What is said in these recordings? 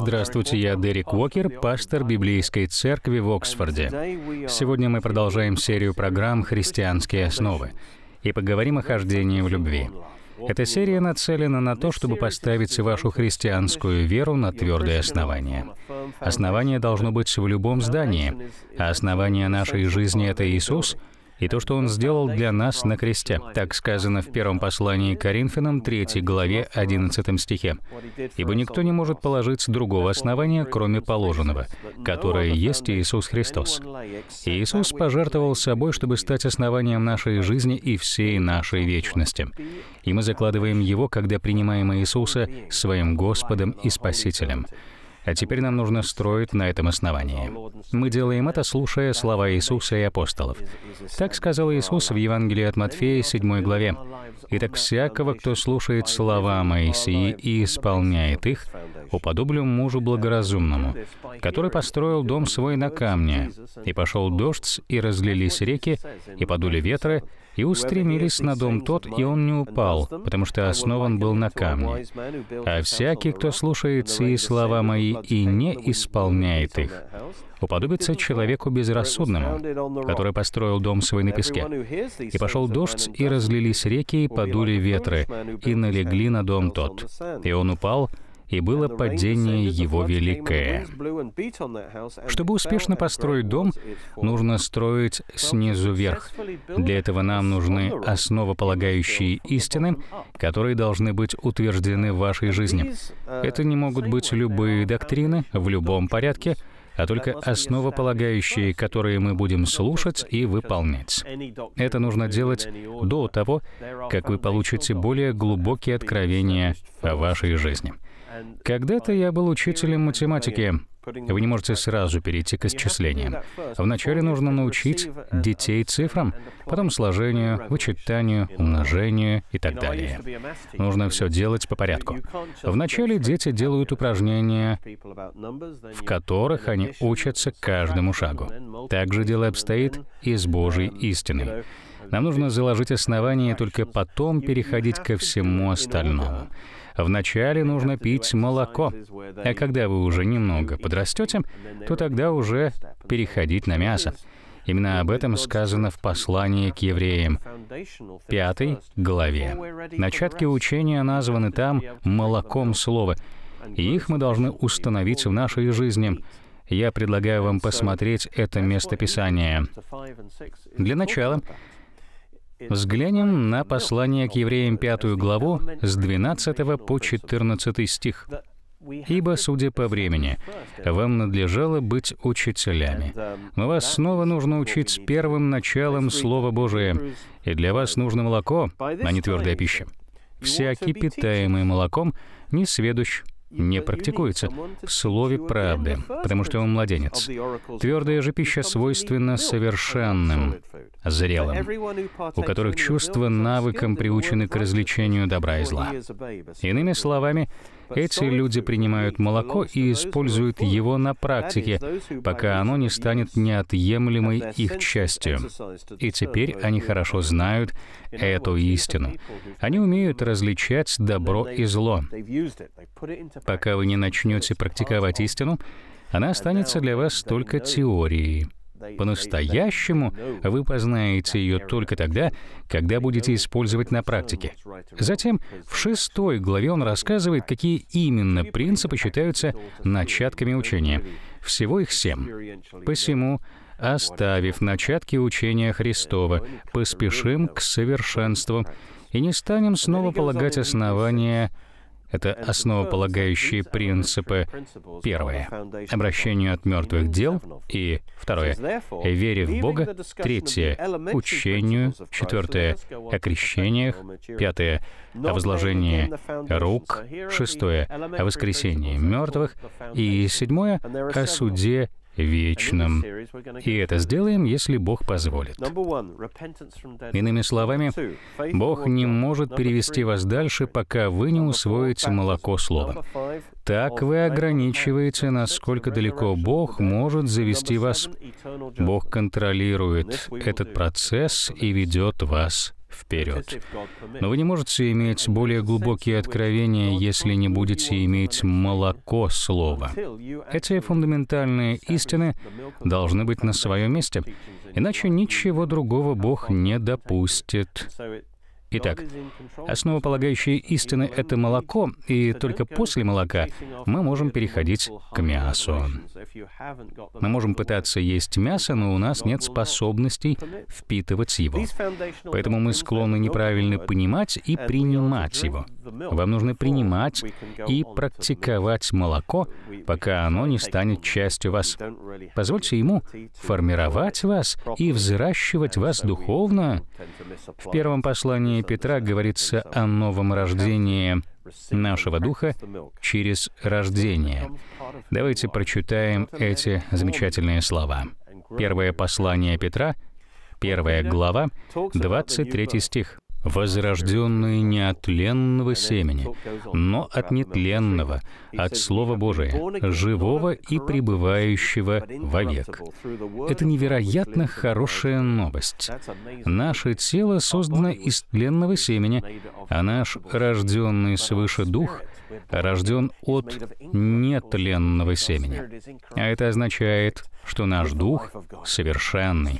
Здравствуйте, я Дерек Уокер, пастор Библейской церкви в Оксфорде. Сегодня мы продолжаем серию программ «Христианские основы» и поговорим о хождении в любви. Эта серия нацелена на то, чтобы поставить вашу христианскую веру на твердое основание. Основание должно быть в любом здании, а основание нашей жизни — это Иисус — и то, что Он сделал для нас на кресте. Так сказано в первом послании к Коринфянам, 3 главе, 11 стихе. «Ибо никто не может положить другого основания, кроме положенного, которое есть Иисус Христос. Иисус пожертвовал собой, чтобы стать основанием нашей жизни и всей нашей вечности. И мы закладываем его, когда принимаем Иисуса своим Господом и Спасителем. А теперь нам нужно строить на этом основании. Мы делаем это, слушая слова Иисуса и апостолов. Так сказал Иисус в Евангелии от Матфея, 7 главе. «Итак, всякого, кто слушает слова Моисии и исполняет их, уподоблю мужу благоразумному, который построил дом свой на камне, и пошел дождь, и разлились реки, и подули ветры, и устремились на дом тот, и он не упал, потому что основан был на камне. А всякий, кто слушает сии слова мои и не исполняет их, уподобится человеку безрассудному, который построил дом свой на песке. И пошел дождь, и разлились реки, и подули ветры, и налегли на дом тот. И он упал, и было падение его великое. Чтобы успешно построить дом, нужно строить снизу вверх. Для этого нам нужны основополагающие истины, которые должны быть утверждены в вашей жизни. Uh, Это не могут быть любые uh, доктрины в любом порядке, а только основополагающие, которые мы будем слушать и выполнять. Это нужно делать до того, как вы получите более глубокие откровения о вашей жизни. Когда-то я был учителем математики. Вы не можете сразу перейти к исчислениям. Вначале нужно научить детей цифрам, потом сложению, вычитанию, умножению и так далее. Нужно все делать по порядку. Вначале дети делают упражнения, в которых они учатся каждому шагу. Так же дело обстоит и с Божьей истиной. Нам нужно заложить основания и только потом переходить ко всему остальному. Вначале нужно пить молоко, а когда вы уже немного подрастете, то тогда уже переходить на мясо. Именно об этом сказано в послании к евреям, 5 главе. Начатки учения названы там «молоком слова», и их мы должны установить в нашей жизни. Я предлагаю вам посмотреть это местописание. Для начала Взглянем на послание к евреям 5 главу с 12 по 14 стих. «Ибо, судя по времени, вам надлежало быть учителями. Но вас снова нужно учить с первым началом Слова Божия, и для вас нужно молоко, а не твердая пища. Всякий, питаемый молоком, не сведущ не практикуется в слове правды, потому что он младенец. Твердая же пища свойственна совершенным, зрелым, у которых чувства навыком приучены к развлечению добра и зла. Иными словами, эти люди принимают молоко и используют его на практике, пока оно не станет неотъемлемой их частью. И теперь они хорошо знают эту истину. Они умеют различать добро и зло. Пока вы не начнете практиковать истину, она останется для вас только теорией. По-настоящему вы познаете ее только тогда, когда будете использовать на практике. Затем в шестой главе он рассказывает, какие именно принципы считаются начатками учения. Всего их семь. Посему оставив начатки учения Христова, поспешим к совершенству и не станем снова полагать основания это основополагающие принципы. Первое — обращению от мертвых дел. И второе — вере в Бога. Третье — учению. Четвертое — о крещениях. Пятое — о возложении рук. Шестое — о воскресении мертвых. И седьмое — о суде вечным. И это сделаем, если Бог позволит. Иными словами, Бог не может перевести вас дальше, пока вы не усвоите молоко слова. Так вы ограничиваете, насколько далеко Бог может завести вас. Бог контролирует этот процесс и ведет вас вперед. Но вы не можете иметь более глубокие откровения, если не будете иметь молоко слова. Эти фундаментальные истины должны быть на своем месте, иначе ничего другого Бог не допустит Итак, основополагающие истины это молоко, и только после молока мы можем переходить к мясу. Мы можем пытаться есть мясо, но у нас нет способностей впитывать его. Поэтому мы склонны неправильно понимать и принимать его. Вам нужно принимать и практиковать молоко, пока оно не станет частью вас. Позвольте ему формировать вас и взращивать вас духовно. В первом послании послании Петра говорится о новом рождении нашего духа через рождение. Давайте прочитаем эти замечательные слова. Первое послание Петра, первая глава, 23 стих возрожденные не от ленного семени, но от нетленного, от Слова Божия, живого и пребывающего вовек. Это невероятно хорошая новость. Наше тело создано из тленного семени, а наш рожденный свыше дух рожден от нетленного семени. А это означает, что наш дух совершенный.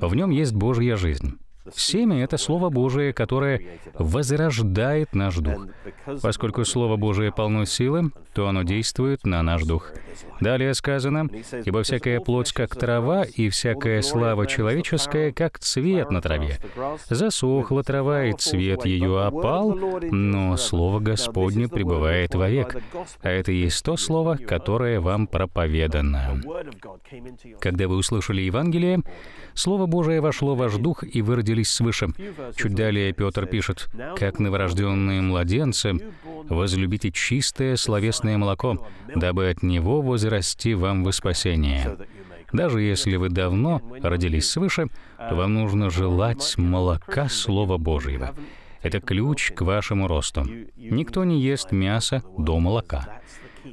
В нем есть Божья жизнь. Семя — это Слово Божие, которое возрождает наш дух. Поскольку Слово Божие полно силы, то оно действует на наш дух. Далее сказано, «Ибо всякая плоть, как трава, и всякая слава человеческая, как цвет на траве. Засохла трава, и цвет ее опал, но Слово Господне пребывает вовек». А это есть то Слово, которое вам проповедано. Когда вы услышали Евангелие, Слово Божие вошло в ваш дух, и выродили» родились свыше. Чуть далее Петр пишет, «Как новорожденные младенцы, возлюбите чистое словесное молоко, дабы от него возрасти вам во спасение». Даже если вы давно родились свыше, то вам нужно желать молока Слова Божьего. Это ключ к вашему росту. Никто не ест мясо до молока.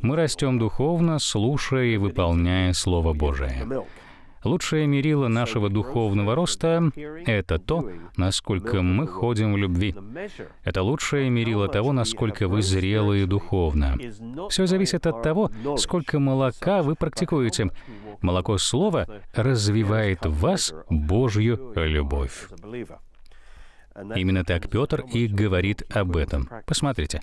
Мы растем духовно, слушая и выполняя Слово Божие. Лучшее мерило нашего духовного роста — это то, насколько мы ходим в любви. Это лучшее мерило того, насколько вы зрелые духовно. Все зависит от того, сколько молока вы практикуете. Молоко Слова развивает в вас Божью любовь. Именно так Петр и говорит об этом. Посмотрите.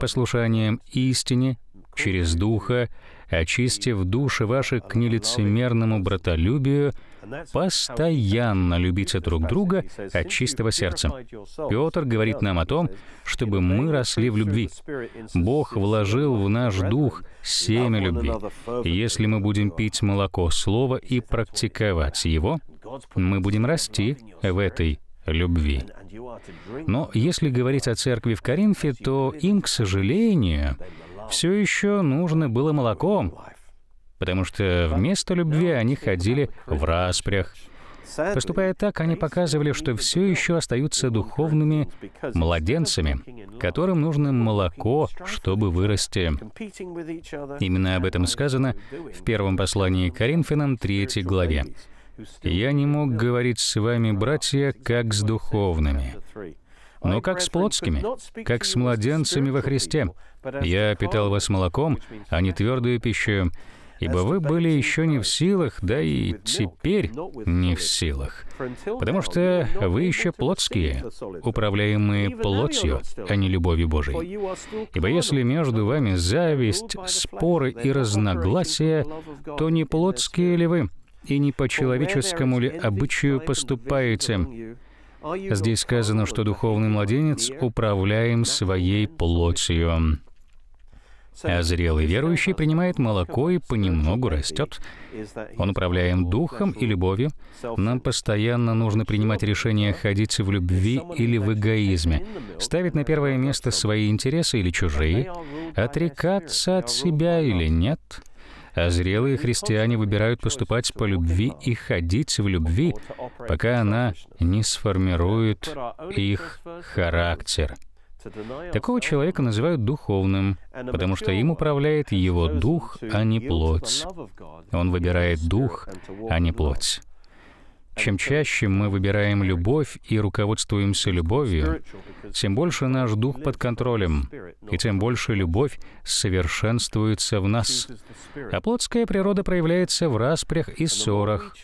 «Послушанием истине через Духа очистив души ваши к нелицемерному братолюбию, постоянно любите друг друга от чистого сердца. Петр говорит нам о том, чтобы мы росли в любви. Бог вложил в наш дух семя любви. если мы будем пить молоко Слова и практиковать его, мы будем расти в этой любви. Но если говорить о церкви в Коринфе, то им, к сожалению, все еще нужно было молоком, потому что вместо любви они ходили в распрях. Поступая так, они показывали, что все еще остаются духовными младенцами, которым нужно молоко, чтобы вырасти. Именно об этом сказано в первом послании к Коринфянам 3 главе. «Я не мог говорить с вами, братья, как с духовными, но как с плотскими, как с младенцами во Христе. Я питал вас молоком, а не твердую пищу, ибо вы были еще не в силах, да и теперь не в силах, потому что вы еще плотские, управляемые плотью, а не любовью Божией. Ибо если между вами зависть, споры и разногласия, то не плотские ли вы, и не по человеческому ли обычаю поступаете, Здесь сказано, что духовный младенец управляем своей плотью. А зрелый верующий принимает молоко и понемногу растет. Он управляем духом и любовью. Нам постоянно нужно принимать решение ходить в любви или в эгоизме, ставить на первое место свои интересы или чужие, отрекаться от себя или нет — а зрелые христиане выбирают поступать по любви и ходить в любви, пока она не сформирует их характер. Такого человека называют духовным, потому что им управляет его дух, а не плоть. Он выбирает дух, а не плоть. Чем чаще мы выбираем любовь и руководствуемся любовью, тем больше наш дух под контролем, и тем больше любовь совершенствуется в нас. А плотская природа проявляется в распрях и ссорах.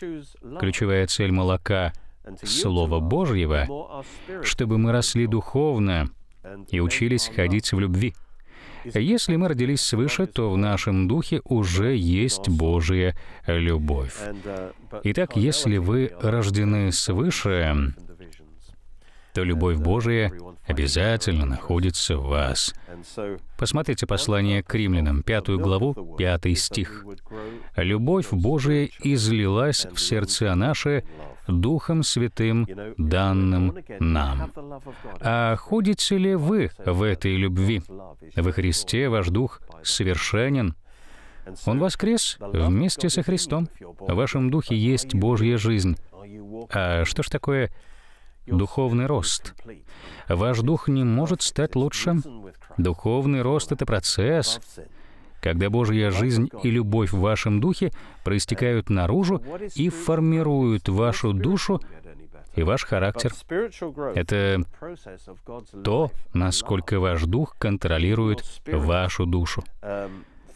Ключевая цель молока — слово Божьего, чтобы мы росли духовно и учились ходить в любви. Если мы родились свыше, то в нашем духе уже есть Божья любовь. Итак, если вы рождены свыше, то любовь Божия обязательно находится в вас. Посмотрите послание к римлянам, пятую главу, пятый стих. «Любовь Божия излилась в сердце наше Духом Святым, данным нам». А ходите ли вы в этой любви? Во Христе ваш Дух совершенен, он воскрес вместе со Христом. В вашем духе есть Божья жизнь. А что ж такое духовный рост. Ваш дух не может стать лучше. Духовный рост — это процесс. Когда Божья жизнь и любовь в вашем духе проистекают наружу и формируют вашу душу и ваш характер. Это то, насколько ваш дух контролирует вашу душу.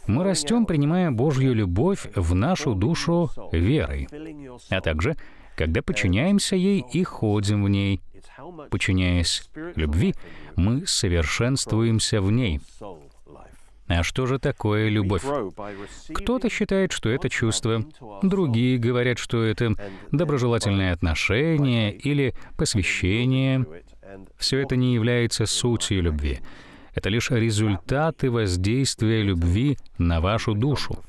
Мы растем, принимая Божью любовь в нашу душу верой, а также когда подчиняемся ей и ходим в ней. Подчиняясь любви, мы совершенствуемся в ней. А что же такое любовь? Кто-то считает, что это чувство, другие говорят, что это доброжелательное отношение или посвящение. Все это не является сутью любви это лишь результаты воздействия любви на вашу душу.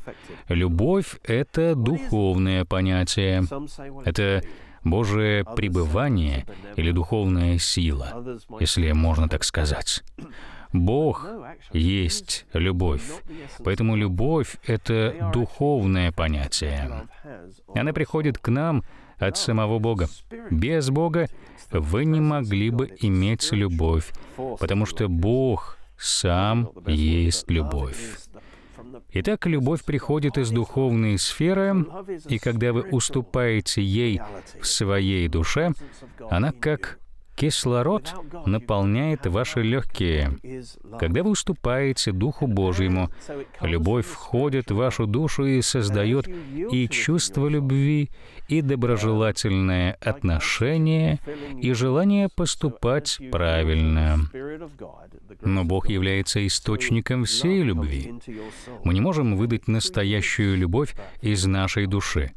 Любовь — это духовное понятие. Это Божие пребывание или духовная сила, если можно так сказать. Бог есть любовь. Поэтому любовь — это духовное понятие. Она приходит к нам от самого Бога. Без Бога вы не могли бы иметь любовь, потому что Бог сам есть любовь. Итак, любовь приходит из духовной сферы, и когда вы уступаете ей в своей душе, она как Кислород наполняет ваши легкие. Когда вы уступаете Духу Божьему, любовь входит в вашу душу и создает и чувство любви, и доброжелательное отношение, и желание поступать правильно. Но Бог является источником всей любви. Мы не можем выдать настоящую любовь из нашей души.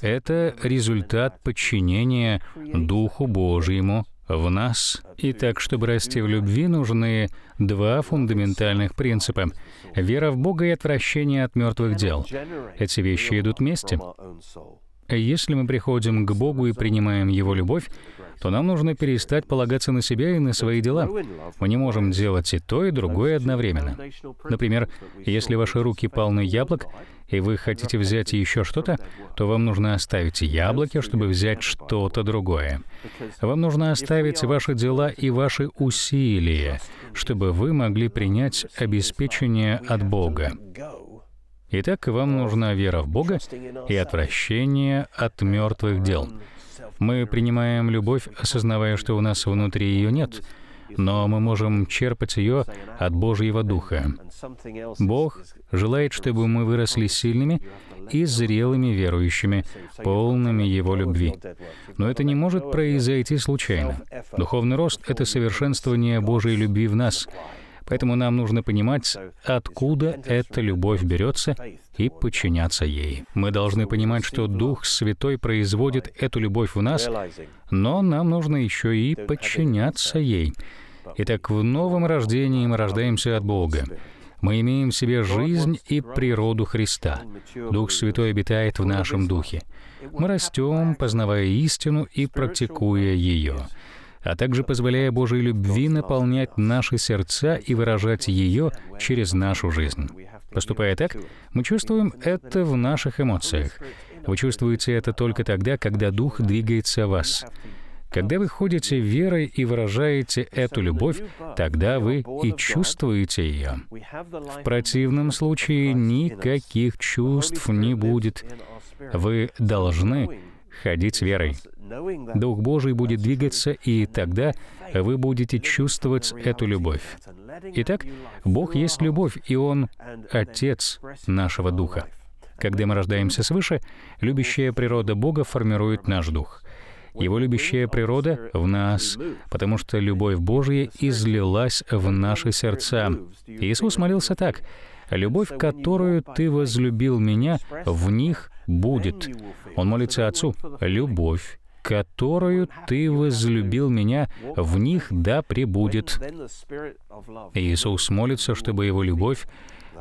Это результат подчинения Духу Божьему в нас. И так, чтобы расти в любви, нужны два фундаментальных принципа — вера в Бога и отвращение от мертвых дел. Эти вещи идут вместе. Если мы приходим к Богу и принимаем Его любовь, то нам нужно перестать полагаться на себя и на свои дела. Мы не можем делать и то, и другое одновременно. Например, если ваши руки полны яблок, и вы хотите взять еще что-то, то вам нужно оставить яблоки, чтобы взять что-то другое. Вам нужно оставить ваши дела и ваши усилия, чтобы вы могли принять обеспечение от Бога. Итак, вам нужна вера в Бога и отвращение от мертвых дел. Мы принимаем любовь, осознавая, что у нас внутри ее нет, но мы можем черпать ее от Божьего Духа. Бог желает, чтобы мы выросли сильными и зрелыми верующими, полными Его любви. Но это не может произойти случайно. Духовный рост — это совершенствование Божьей любви в нас — Поэтому нам нужно понимать, откуда эта любовь берется, и подчиняться ей. Мы должны понимать, что Дух Святой производит эту любовь в нас, но нам нужно еще и подчиняться ей. Итак, в новом рождении мы рождаемся от Бога. Мы имеем в себе жизнь и природу Христа. Дух Святой обитает в нашем духе. Мы растем, познавая истину и практикуя ее а также позволяя Божьей любви наполнять наши сердца и выражать ее через нашу жизнь. Поступая так, мы чувствуем это в наших эмоциях. Вы чувствуете это только тогда, когда Дух двигается в вас. Когда вы ходите верой и выражаете эту любовь, тогда вы и чувствуете ее. В противном случае никаких чувств не будет. Вы должны ходить с верой. Дух Божий будет двигаться, и тогда вы будете чувствовать эту любовь. Итак, Бог есть любовь, и Он — Отец нашего Духа. Когда мы рождаемся свыше, любящая природа Бога формирует наш Дух. Его любящая природа в нас, потому что любовь Божия излилась в наши сердца. Иисус молился так, «Любовь, которую Ты возлюбил Меня, в них будет. Он молится Отцу, «Любовь, которую ты возлюбил меня, в них да пребудет». Иисус молится, чтобы его любовь,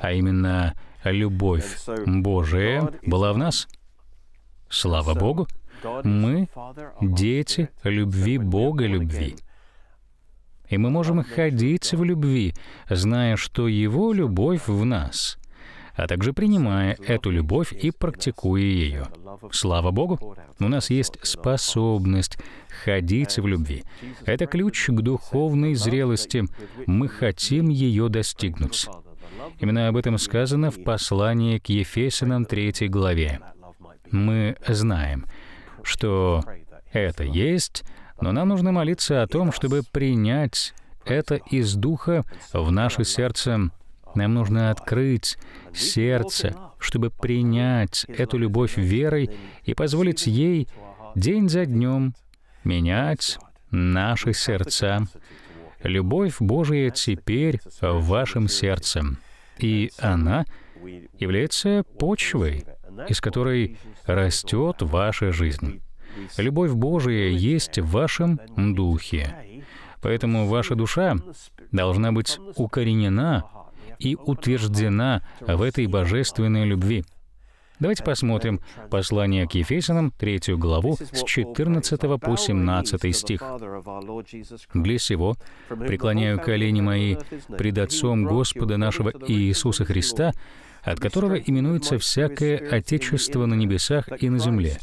а именно любовь Божия, была в нас. Слава Богу! Мы — дети любви Бога любви. И мы можем ходить в любви, зная, что Его любовь в нас — а также принимая эту любовь и практикуя ее. Слава Богу, у нас есть способность ходить в любви. Это ключ к духовной зрелости. Мы хотим ее достигнуть. Именно об этом сказано в послании к Ефесянам 3 главе. Мы знаем, что это есть, но нам нужно молиться о том, чтобы принять это из Духа в наше сердце нам нужно открыть сердце, чтобы принять эту любовь верой и позволить ей день за днем менять наши сердца. Любовь Божия теперь в вашем сердце, и она является почвой, из которой растет ваша жизнь. Любовь Божия есть в вашем духе. Поэтому ваша душа должна быть укоренена и утверждена в этой божественной любви. Давайте посмотрим послание к Ефесянам, третью главу, с 14 по 17 стих. «Для сего преклоняю колени мои пред Отцом Господа нашего Иисуса Христа, от которого именуется всякое Отечество на небесах и на земле,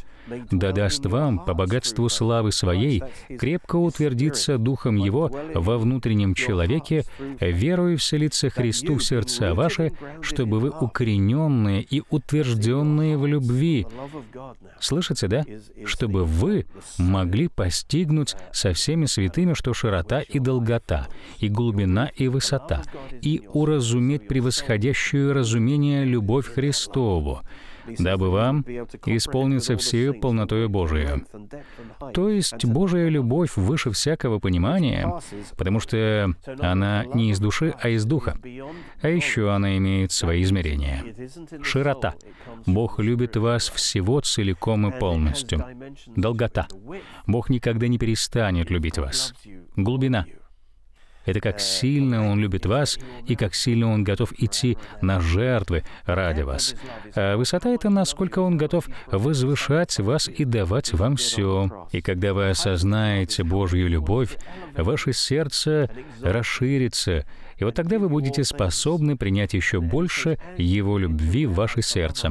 да даст вам по богатству славы своей крепко утвердиться духом его во внутреннем человеке, веруя вселиться Христу в сердца ваши, чтобы вы укорененные и утвержденные в любви. Слышите, да? Чтобы вы могли постигнуть со всеми святыми, что широта и долгота, и глубина и высота, и уразуметь превосходящую разумение любовь Христову, дабы вам исполниться все полнотою Божие, То есть Божья любовь выше всякого понимания, потому что она не из души, а из духа. А еще она имеет свои измерения. Широта. Бог любит вас всего целиком и полностью. Долгота. Бог никогда не перестанет любить вас. Глубина это как э, сильно Он любит вас и как сильно Он готов идти на жертвы ради вас. А высота — это насколько Он готов возвышать вас и давать вам все. И когда вы осознаете Божью любовь, ваше сердце расширится, и вот тогда вы будете способны принять еще больше Его любви в ваше сердце.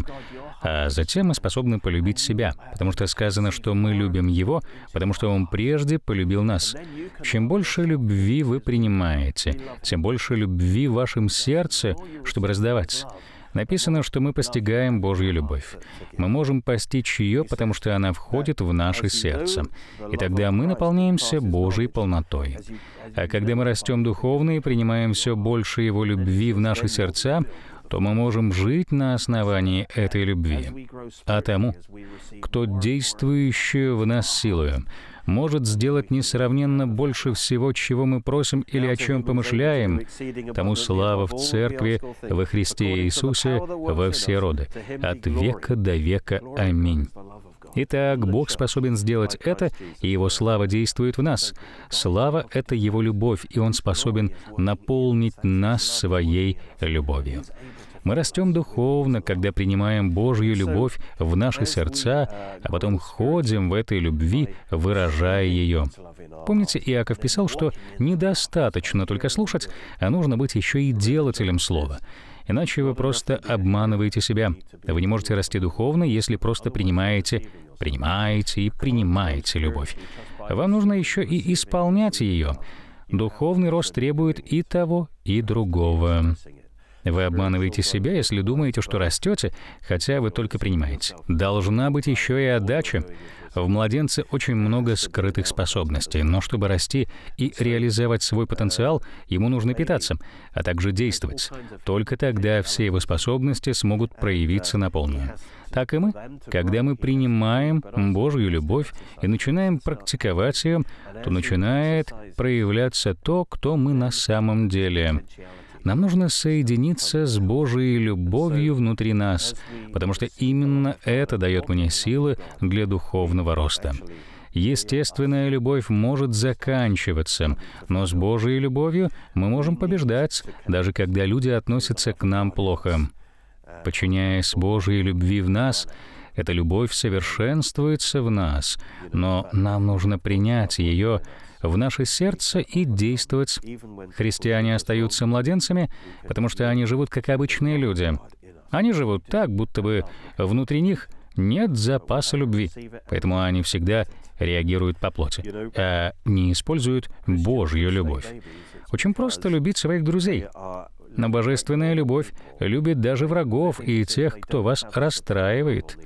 А затем мы способны полюбить себя, потому что сказано, что мы любим Его, потому что Он прежде полюбил нас. Чем больше любви вы принимаете, тем больше любви в вашем сердце, чтобы раздавать. Написано, что мы постигаем Божью любовь. Мы можем постичь ее, потому что она входит в наше сердце. И тогда мы наполняемся Божьей полнотой. А когда мы растем духовно и принимаем все больше Его любви в наши сердца, то мы можем жить на основании этой любви. А тому, кто действующую в нас силою, может сделать несравненно больше всего, чего мы просим или о чем помышляем, тому слава в Церкви, во Христе Иисусе, во все роды, от века до века. Аминь. Итак, Бог способен сделать это, и Его слава действует в нас. Слава — это Его любовь, и Он способен наполнить нас своей любовью. Мы растем духовно, когда принимаем Божью любовь в наши сердца, а потом ходим в этой любви, выражая ее. Помните, Иаков писал, что недостаточно только слушать, а нужно быть еще и делателем слова. Иначе вы просто обманываете себя. Вы не можете расти духовно, если просто принимаете, принимаете и принимаете любовь. Вам нужно еще и исполнять ее. Духовный рост требует и того, и другого. Вы обманываете себя, если думаете, что растете, хотя вы только принимаете. Должна быть еще и отдача. В младенце очень много скрытых способностей, но чтобы расти и реализовать свой потенциал, ему нужно питаться, а также действовать. Только тогда все его способности смогут проявиться на полную. Так и мы. Когда мы принимаем Божью любовь и начинаем практиковать ее, то начинает проявляться то, кто мы на самом деле. Нам нужно соединиться с Божьей любовью внутри нас, потому что именно это дает мне силы для духовного роста. Естественная любовь может заканчиваться, но с Божьей любовью мы можем побеждать, даже когда люди относятся к нам плохо. Подчиняясь Божьей любви в нас, эта любовь совершенствуется в нас, но нам нужно принять ее в наше сердце и действовать. Христиане остаются младенцами, потому что они живут как обычные люди. Они живут так, будто бы внутри них нет запаса любви, поэтому они всегда реагируют по плоти, а не используют Божью любовь. Очень просто любить своих друзей. Но божественная любовь любит даже врагов и тех, кто вас расстраивает.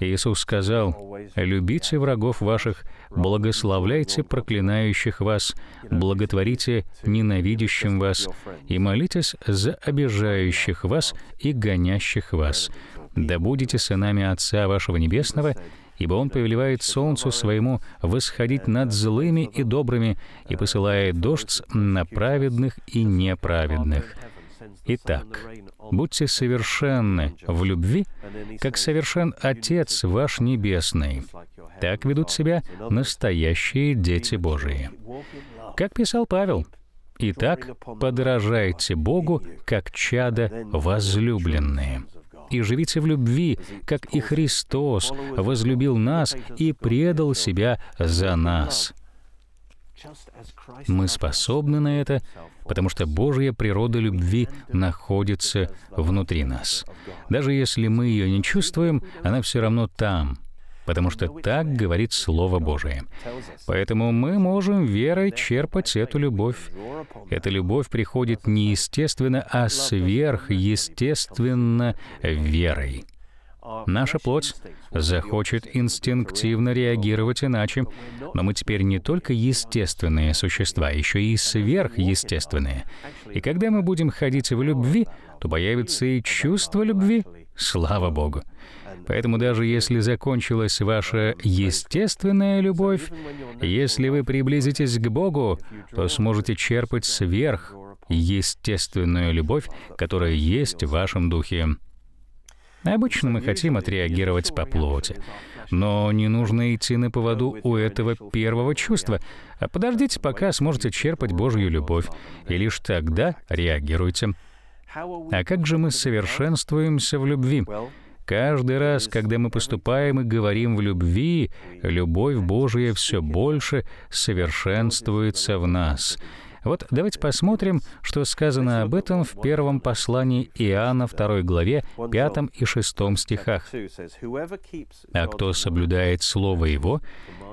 Иисус сказал, «Любите врагов ваших, благословляйте проклинающих вас, благотворите ненавидящим вас и молитесь за обижающих вас и гонящих вас. Да будете сынами Отца вашего Небесного, ибо Он повелевает солнцу своему восходить над злыми и добрыми и посылает дождь на праведных и неправедных». Итак, будьте совершенны в любви, как совершен Отец ваш Небесный. Так ведут себя настоящие дети Божии. Как писал Павел, «Итак, подражайте Богу, как чада возлюбленные» и живите в любви, как и Христос возлюбил нас и предал Себя за нас. Мы способны на это потому что Божья природа любви находится внутри нас. Даже если мы ее не чувствуем, она все равно там, потому что так говорит Слово Божие. Поэтому мы можем верой черпать эту любовь. Эта любовь приходит не естественно, а сверхъестественно верой. Наша плоть захочет инстинктивно реагировать иначе, но мы теперь не только естественные существа, еще и сверхъестественные. И когда мы будем ходить в любви, то появится и чувство любви, слава Богу. Поэтому даже если закончилась ваша естественная любовь, если вы приблизитесь к Богу, то сможете черпать сверх любовь, которая есть в вашем духе. Обычно мы хотим отреагировать по плоти. Но не нужно идти на поводу у этого первого чувства, а подождите, пока сможете черпать Божью любовь, и лишь тогда реагируйте. А как же мы совершенствуемся в любви? Каждый раз, когда мы поступаем и говорим в любви, любовь Божия все больше совершенствуется в нас — вот давайте посмотрим, что сказано об этом в первом послании Иоанна 2 главе 5 и 6 стихах. «А кто соблюдает Слово Его,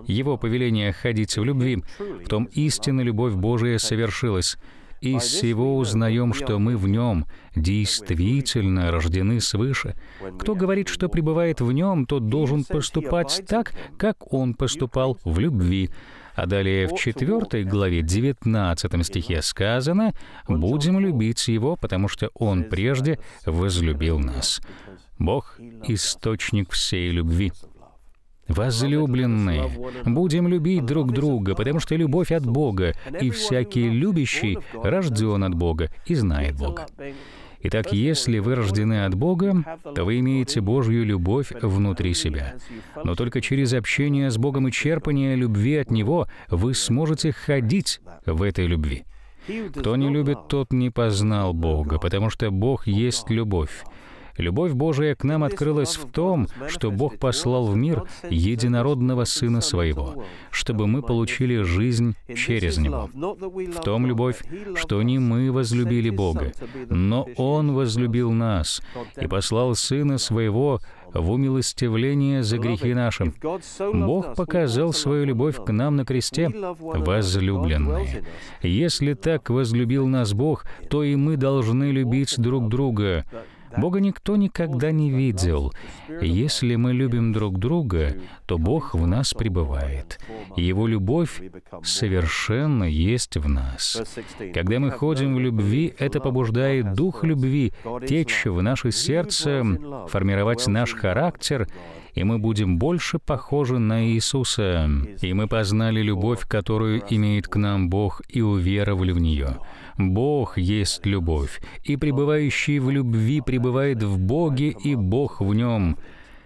Его повеление ходить в любви, в том истинно любовь Божия совершилась». Из всего узнаем, что мы в Нем действительно рождены свыше. Кто говорит, что пребывает в Нем, тот должен поступать так, как Он поступал в любви. А далее в 4 главе 19 стихе сказано «Будем любить Его, потому что Он прежде возлюбил нас». Бог — источник всей любви. Возлюбленные, будем любить друг друга, потому что любовь от Бога, и всякий любящий рожден от Бога и знает Бога. Итак, если вы рождены от Бога, то вы имеете Божью любовь внутри себя. Но только через общение с Богом и черпание любви от Него вы сможете ходить в этой любви. Кто не любит, тот не познал Бога, потому что Бог есть любовь. Любовь Божия к нам открылась в том, что Бог послал в мир единородного Сына Своего, чтобы мы получили жизнь через Него. В том любовь, что не мы возлюбили Бога, но Он возлюбил нас и послал Сына Своего в умилостивление за грехи нашим. Бог показал свою любовь к нам на кресте, возлюбленные. Если так возлюбил нас Бог, то и мы должны любить друг друга. Бога никто никогда не видел. Если мы любим друг друга, то Бог в нас пребывает. Его любовь совершенно есть в нас. Когда мы ходим в любви, это побуждает дух любви течь в наше сердце, формировать наш характер, и мы будем больше похожи на Иисуса. И мы познали любовь, которую имеет к нам Бог, и уверовали в нее. Бог есть любовь, и пребывающий в любви пребывает в Боге, и Бог в нем.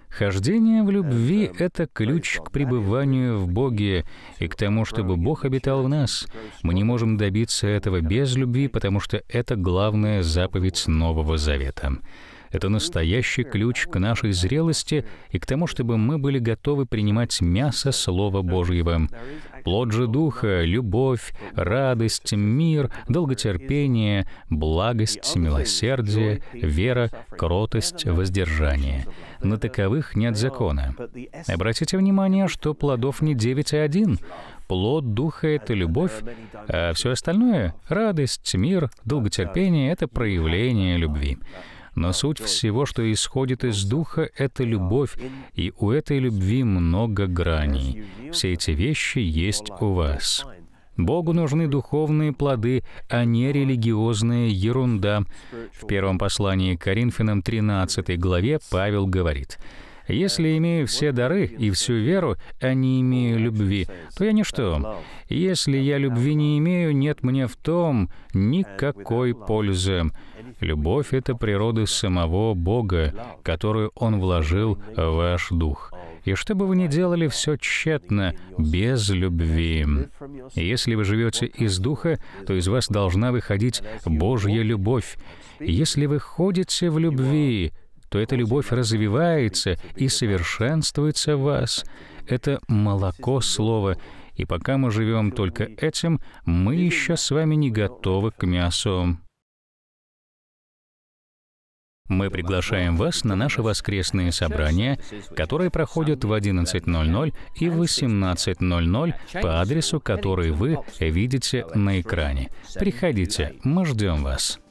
Хождение в любви — это ключ к пребыванию в Боге и к тому, чтобы Бог обитал в нас. Мы не можем добиться этого без любви, потому что это главная заповедь Нового Завета. Это настоящий ключ к нашей зрелости и к тому, чтобы мы были готовы принимать мясо Слова Божьего. Плод же Духа — любовь, радость, мир, долготерпение, благость, милосердие, вера, кротость, воздержание. На таковых нет закона. Обратите внимание, что плодов не 9, а 1. Плод Духа — это любовь, а все остальное — радость, мир, долготерпение — это проявление любви. Но суть всего, что исходит из Духа, — это любовь, и у этой любви много граней. Все эти вещи есть у вас. Богу нужны духовные плоды, а не религиозная ерунда. В первом послании к Коринфянам 13 главе Павел говорит — если имею все дары и всю веру, а не имею любви, то я ничто. Если я любви не имею, нет мне в том никакой пользы. Любовь — это природа самого Бога, которую Он вложил в ваш дух. И что бы вы ни делали, все тщетно, без любви. Если вы живете из Духа, то из вас должна выходить Божья любовь. Если вы ходите в любви, то эта любовь развивается и совершенствуется в вас. Это молоко слова, и пока мы живем только этим, мы еще с вами не готовы к мясу. Мы приглашаем вас на наши воскресные собрания, которые проходят в 11.00 и 18.00 по адресу, который вы видите на экране. Приходите, мы ждем вас.